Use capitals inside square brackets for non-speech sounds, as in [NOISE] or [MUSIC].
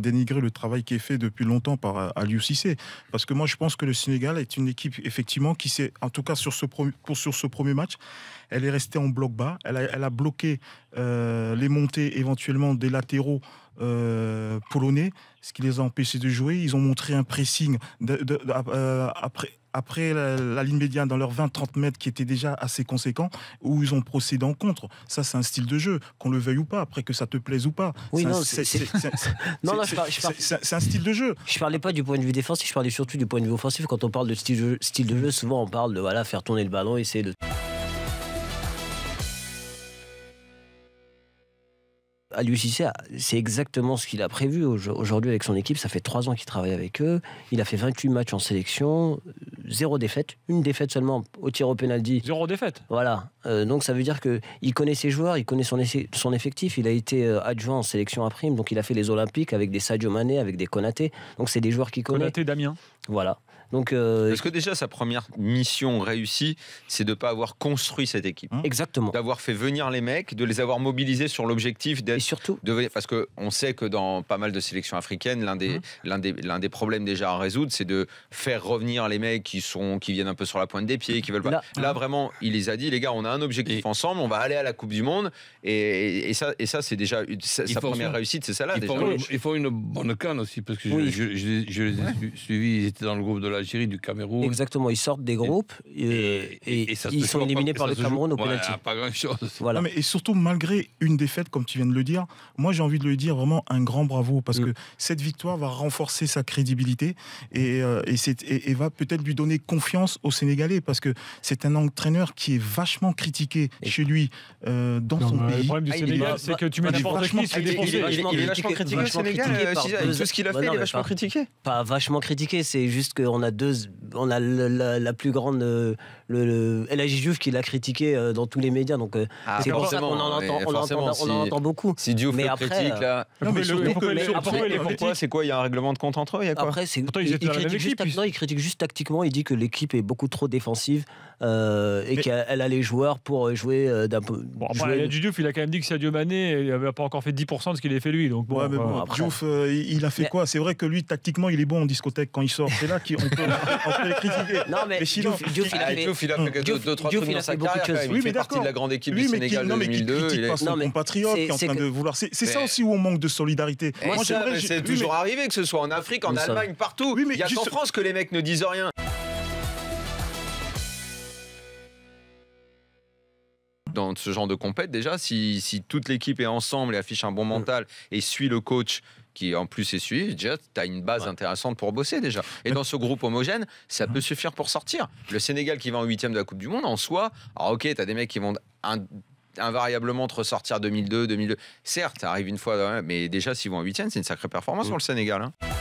dénigrer le travail qui est fait depuis longtemps par euh, Aliou Cissé. Parce que moi, je pense que le Sénégal est une équipe, effectivement, qui s'est, en tout cas sur ce, premier, sur ce premier match, elle est restée en bloc bas. Elle a, elle a bloqué euh, les montées éventuellement des latéraux. Euh, polonais, ce qui les a empêchés de jouer. Ils ont montré un pressing de, après, après la, ligne médiane dans leurs 20-30 mètres qui était déjà assez conséquent, où ils ont procédé en contre. Ça, c'est un style de jeu, qu'on le veuille ou pas, après que ça te plaise ou pas. Oui, non, c'est un style de jeu. Je parlais pas du point de vue défensif, je parlais surtout du point de vue offensif. Quand on parle de style de jeu, souvent on parle de voilà, faire tourner le ballon, essayer de. à l'UCC, c'est exactement ce qu'il a prévu aujourd'hui avec son équipe. Ça fait trois ans qu'il travaille avec eux. Il a fait 28 matchs en sélection zéro défaite, une défaite seulement au tir au penalty. Zéro défaite. Voilà. Euh, donc ça veut dire que il connaît ses joueurs, il connaît son, effectif. Il a été euh, adjoint en sélection à prime, donc il a fait les Olympiques avec des Sadio Mané, avec des Konaté. Donc c'est des joueurs qu'il connaît. Konaté, Damien. Voilà. Donc, euh, Parce que déjà, sa première mission réussie, c'est de ne pas avoir construit cette équipe. Mmh. Exactement. D'avoir fait venir les mecs, de les avoir mobilisés sur l'objectif d'être. Et surtout. De, parce qu'on sait que dans pas mal de sélections africaines, l'un des, mmh. l'un des, des problèmes déjà à résoudre, c'est de faire revenir les mecs qui, sont, qui viennent un peu sur la pointe des pieds, qui veulent pas. Là, vraiment, il les a dit les gars, on a un objectif ensemble, on va aller à la Coupe du Monde. Et, ça, et ça c'est déjà. Sa, première réussite, c'est ça là. Il faut, une, il faut une bonne canne aussi, parce que je, je, les ai suivis, ils étaient dans le groupe de la du Cameroun. Exactement, ils sortent des groupes et, euh, ils sont éliminés par le Cameroun au penalty. Voilà, mais, et surtout, malgré une défaite, comme tu viens de le dire, moi j'ai envie de lui dire vraiment un grand bravo parce mm. que cette victoire va renforcer sa crédibilité euh, et, et va peut-être lui donner confiance aux Sénégalais parce que c'est un entraîneur qui est vachement critiqué chez lui euh, dans son pays. Le problème du ah, Sénégal, c'est que tu mets n'importe qui, il est vachement critiqué. Tout ce qu'il a fait, il est vachement critiqué. Pas vachement critiqué, c'est juste qu'on a deux on a la, plus grande. Euh, le, le Juve qui l'a critiqué euh, dans tous les oh. médias. Donc, euh, ah, c'est pour ça en, on en entend beaucoup. Si Diouf mais le après, critique, là. pourquoi C'est quoi Il y a un règlement de compte entre eux il Après, Pourtant, ils il, critique juste, équipe, il critique juste tactiquement. Il dit que l'équipe est beaucoup trop défensive et qu'elle a les joueurs pour jouer d'un peu. Bon, il Diouf, il a quand même dit que Sadio Mané il n'avait pas encore fait 10% de ce qu'il avait fait lui. Donc bon, Diouf, il a fait quoi C'est vrai que lui, tactiquement, il est bon en discothèque quand il sort. C'est là qu'on peut [LAUGHS] Non, mais, mais Chilou, il a fait, a fait Diouf, deux, trois Diouf, trucs dans Oui, il mais fait partie de la grande équipe oui, du Sénégal de 2002. Il est son compatriote qui est en train de vouloir. C'est ça aussi où on manque de solidarité. Moi, C'est toujours arrivé que ce soit en Afrique, en Allemagne, partout. Il y a qu'en France que les mecs ne disent rien. dans ce genre de compète déjà, si toute l'équipe est ensemble et affiche un bon mm. mental et suit le coach qui en plus est suivi, déjà, tu as une base intéressante pour bosser déjà. Et dans ce groupe homogène, ça peut suffire pour sortir. Le Sénégal qui va en huitième de la Coupe du Monde, en soi, alors ok, tu as des mecs qui vont invariablement te ressortir 2002, 2002. Certes, ça arrive une fois, mais déjà, s'ils vont en huitième, c'est une sacrée performance mm. pour le Sénégal. Hein.